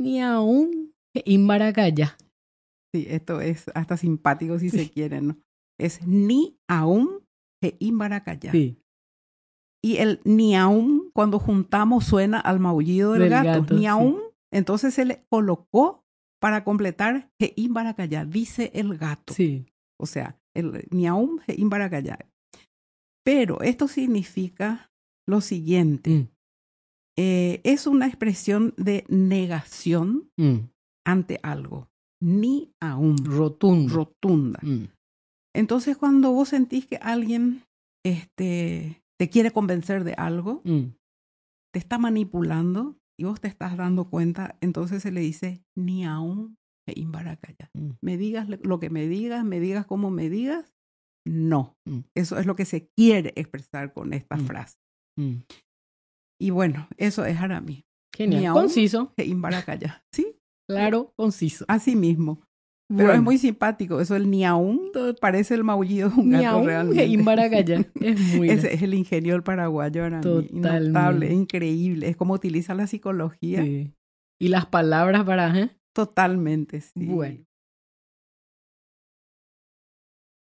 ni aún Inmaracaya. Sí, esto es hasta simpático si se quieren, ¿no? Es ni aún Inmaracaya. Sí. Y el ni aún, cuando juntamos, suena al maullido del, gato. Ni aún, entonces se le colocó para completar Inmaracaya, dice el gato. Sí. O sea, el ni aún Inmaracaya. Pero esto significa lo siguiente. Mm. Eh, es una expresión de negación mm. ante algo, ni aún. Rotunda. Rotunda. Mm. Entonces, cuando vos sentís que alguien este, te quiere convencer de algo, mm. te está manipulando y vos te estás dando cuenta, entonces se le dice, ni aún me imbaracaya. Me digas lo que me digas, me digas como me digas, no. Eso es lo que se quiere expresar con esta frase. Y bueno, eso es Harami. Genial. conciso que Imbaracaya. Sí. Claro, conciso. Así mismo. Pero es muy simpático. Eso, el niaún, parece el maullido de un gato niaun, e realmente. Es muy es el ingenio del paraguayo Aramí. Notable, increíble. Es como utiliza la psicología. Sí. Y las palabras para... Totalmente, sí. Bueno.